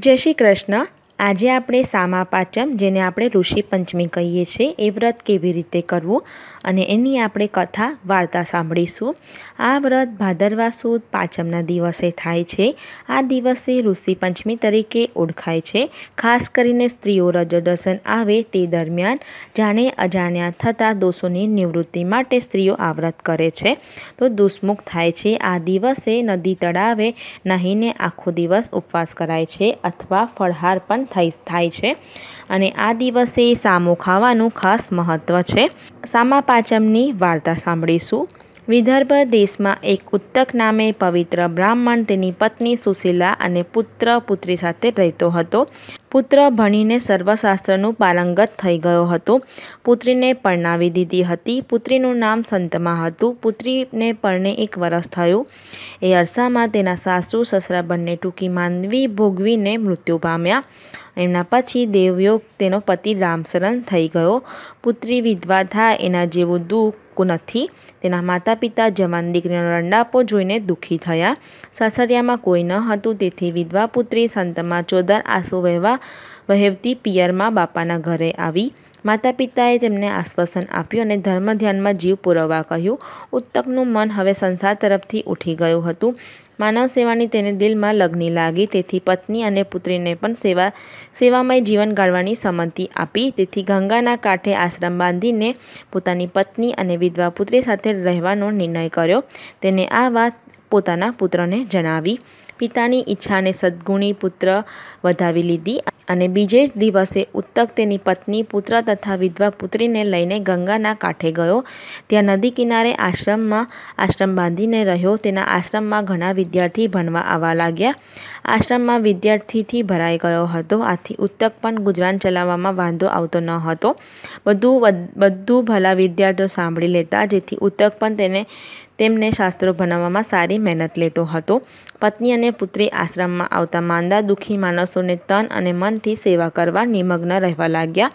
જય શ્રી કૃષ્ણ આજે આપણે સામા પાચમ જેને આપણે ઋષિ પંચમી કહીએ છીએ એ વ્રત કેવી રીતે કરવું અને એની આપણે કથા વાર્તા સાંભળીશું આ વ્રત ભાદરવા સુદ પાંચમના દિવસે થાય છે આ દિવસે ઋષિ પંચમી તરીકે ઓળખાય છે ખાસ કરીને સ્ત્રીઓ રજોદર્શન આવે તે દરમિયાન જાણે અજાણ્યા થતા દોષોની નિવૃત્તિ માટે સ્ત્રીઓ આ વ્રત કરે છે તો દુષ્મુખ થાય છે આ દિવસે નદી તળાવે નહીંને આખો દિવસ ઉપવાસ કરાય છે અથવા ફળહાર પણ થઈ થાય છે અને આ દિવસે સામો ખાવાનું ખાસ મહત્ત્વ છે સામા પાચમની વાર્તા સાંભળીશું વિદર્ભ દેશમાં એક ઉત્તક નામે પવિત્ર બ્રાહ્મણ તેની પત્ની સુશીલા અને પુત્ર પુત્રી સાથે રહેતો હતો પુત્ર ભણીને સર્વશાસ્ત્રનું પારંગત થઈ ગયો હતો પુત્રીને પરણાવી દીધી હતી પુત્રીનું નામ સંતમાં હતું પુત્રીને પરણે એક વરસ થયું એ અરસામાં તેના સાસુ સસરા બંને ટૂંકી માનવી ભોગવીને મૃત્યુ પામ્યા એમના પછી દેવયોગ તેનો પતિ રામશરણ થઈ ગયો પુત્રી વિધવા થાય એના જેવું દુઃખ નથી તેના માતા પિતા જવાન દીકરીનો રંડાપો જોઈને દુઃખી થયા સાસરિયામાં કોઈ ન હતું તેથી વિધવા પુત્રી સંતમાં ચોદર આંસુ વહેવા વહેવતી પિયરમાં બાપાના ઘરે આવી માતા પિતાએ તેમને આશ્વાસન આપ્યું અને ધર્મ ધ્યાનમાં જીવ પુરવવા કહ્યું ઉત્તકનું મન હવે સંસાર તરફથી ઉઠી ગયું હતું માનવ સેવાની તેને દિલમાં લગ્ની લાગી તેથી પત્ની અને પુત્રીને પણ સેવા સેવામય જીવન ગાળવાની સંમતિ આપી તેથી ગંગાના કાંઠે આશ્રમ બાંધીને પોતાની પત્ની અને વિધવા પુત્રી સાથે રહેવાનો નિર્ણય કર્યો તેને આ વાત પોતાના પુત્રને જણાવી પિતાની ઈચ્છાને સદ્ગુણી પુત્ર વધાવી લીધી અને બીજે જ દિવસે ઉત્તક તેની પત્ની પુત્ર તથા વિધવા પુત્રીને લઈને ગંગાના કાંઠે ગયો ત્યાં નદી કિનારે આશ્રમમાં આશ્રમ બાંધીને રહ્યો તેના આશ્રમમાં ઘણા વિદ્યાર્થી ભણવા આવવા લાગ્યા આશ્રમમાં વિદ્યાર્થીથી ભરાઈ ગયો હતો આથી ઉત્તક પણ ગુજરાન ચલાવવામાં વાંધો આવતો ન હતો બધું બધું ભલા વિદ્યાર્થીઓ સાંભળી લેતા જેથી ઉત્તક પણ તેને તેમને શાસ્ત્રો ભણાવવામાં સારી મહેનત લેતો હતો પત્ની અને પુત્રી આશ્રમમાં આવતા માંદા દુઃખી માણસોને તન અને મનથી સેવા કરવા નિમગ્ન રહેવા લાગ્યા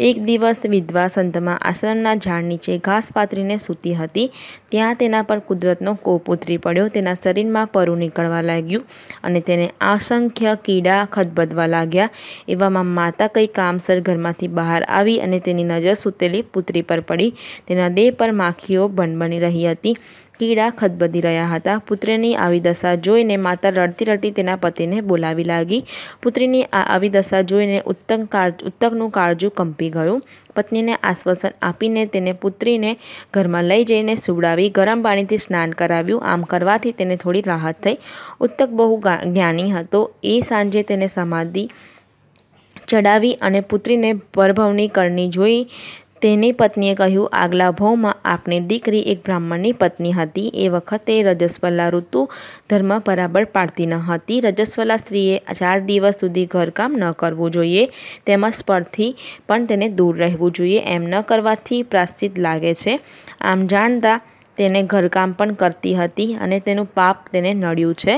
એક દિવસ વિધવા સંતમાં આશ્રમના ઝાડ નીચે ઘાસ પાથરીને સૂતી હતી ત્યાં તેના પર કુદરતનો કોપ ઉતરી પડ્યો તેના શરીરમાં પરું નીકળવા લાગ્યું અને તેને અસંખ્ય કીડા ખદબદવા લાગ્યા એવામાં માતા કંઈ કામસર ઘરમાંથી બહાર આવી અને તેની નજર સૂતેલી પુત્રી પર પડી તેના દેહ પર માખીઓ બનબની રહી હતી કીડા ખદબદી રહ્યા હતા પુત્રીની આવી દશા જોઈને માતા રડતી રડતી તેના પતિને બોલાવી લાગી પુત્રીની આ આવી દશા જોઈને ઉત્તંગ ઉત્તકનું કાળજું કંપી ગયું પત્નીને આશ્વાસન આપીને તેને પુત્રીને ઘરમાં લઈ જઈને સુવડાવી ગરમ પાણીથી સ્નાન કરાવ્યું આમ કરવાથી તેને થોડી રાહત થઈ ઉત્તક બહુ જ્ઞાની હતો એ સાંજે તેને સમાધિ ચડાવી અને પુત્રીને પરભવની કરણી જોઈ તેની પત્નીએ કહ્યું આગલા ભવમાં આપણી દીકરી એક બ્રાહ્મણની પત્ની હતી એ વખતે રજસ્વલા ઋતુ ધર્મ બરાબર પાડતી ન હતી રજસ્વલા સ્ત્રીએ ચાર દિવસ સુધી ઘરકામ ન કરવું જોઈએ તેમજ પરથી પણ તેને દૂર રહેવું જોઈએ એમ ન કરવાથી પ્રાશ્ચિત લાગે છે આમ જાણતા તેને ઘરકામ પણ કરતી હતી અને તેનું પાપ તેને નડ્યું છે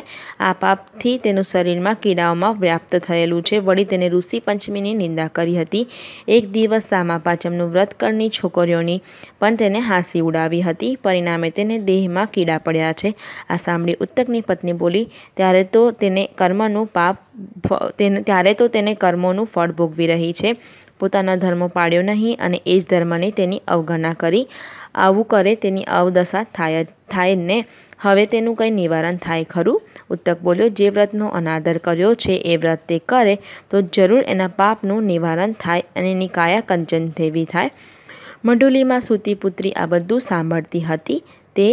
આ પાપથી તેનું શરીરમાં કીડાઓમાં વ્યાપ્ત થયેલું છે વળી તેને ઋષિ પંચમીની નિંદા કરી હતી એક દિવસ સામા પાચમનું વ્રત કરની છોકરીઓની પણ તેને હાંસી ઉડાવી હતી પરિણામે તેને દેહમાં કીડા પડ્યા છે આ સાંભળી ઉત્તકની પત્ની બોલી ત્યારે તો તેને કર્મનું પાપ તેને ત્યારે તો તેને કર્મોનું ફળ ભોગવી રહી છે પોતાના ધર્મ પાળ્યો નહીં અને એ જ ધર્મને તેની અવગણના કરી આવું કરે તેની અવદશા થાય થાય ને હવે તેનું કંઈ નિવારણ થાય ખરું ઉત્તક બોલ્યો જે વ્રતનો અનાદર કર્યો છે એ વ્રત તે કરે તો જરૂર એના પાપનું નિવારણ થાય અને એની કાયા કંચન દેવી થાય મંડુલીમાં સૂતી પુત્રી આ બધું સાંભળતી હતી તે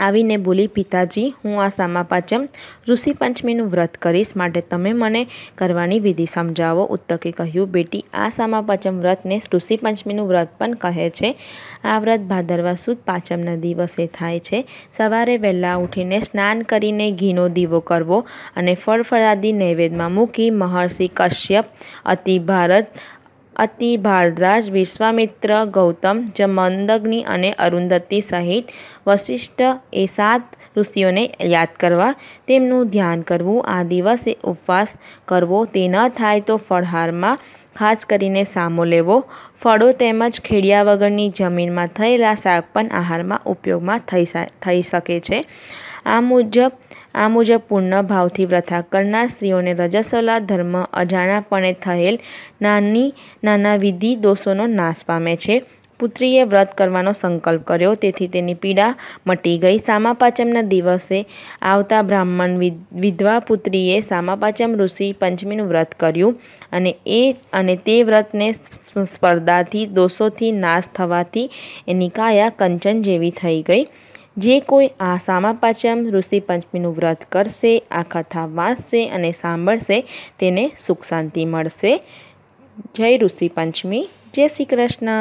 આવીને બોલી પિતાજી હું આ સામા સામાપાચમ ઋષિ પંચમીનું વ્રત કરીશ માટે તમે મને કરવાની વિધિ સમજાવો ઉત્તકે કહ્યું બેટી આ સામા સામાપાચમ વ્રતને ઋષિ પંચમીનું વ્રત પણ કહે છે આ વ્રત ભાદરવા સુદ પાંચમના દિવસે થાય છે સવારે વહેલા ઉઠીને સ્નાન કરીને ઘીનો દીવો કરવો અને ફળફળાદી નૈવેદમાં મૂકી મહર્ષિ કશ્યપ અતિ ભારત અતિ ભારદ્વાજ વિશ્વામિત્ર ગૌતમ જ જમંદગ્નિ અને અરુંધતી સહિત વશિષ્ઠ એ સાત ઋષિઓને યાદ કરવા તેમનું ધ્યાન કરવું આ દિવસે ઉપવાસ કરવો તે ન થાય તો ફળહારમાં ખાસ કરીને સામો લેવો ફળો તેમજ ખેડિયા વગરની જમીનમાં થયેલા શાક પણ આહારમાં ઉપયોગમાં થઈ થઈ શકે છે આ મુજબ આ મુજબ પૂર્ણ ભાવથી વ્રથા કરનાર સ્ત્રીઓને રજસોલા ધર્મ અજાણાપણે થયેલ નાની નાના વિધિ દોષોનો નાશ પામે છે પુત્રીએ વ્રત કરવાનો સંકલ્પ કર્યો તેથી તેની પીડા મટી ગઈ સામાપાચમના દિવસે આવતા બ્રાહ્મણ વિધવા પુત્રીએ સામાપાચમ ઋષિ પંચમીનું વ્રત કર્યું અને એ અને તે વ્રતને સ્પર્ધાથી દોષોથી નાશ થવાથી એની કાયા કંચન જેવી થઈ ગઈ જે કોઈ આ સામા સામાપાચમ ઋષિ પંચમીનું વ્રત કરશે આ કથા વાંચશે અને સાંભળશે તેને સુખ શાંતિ મળશે જય ઋષિ પંચમી જય શ્રી કૃષ્ણ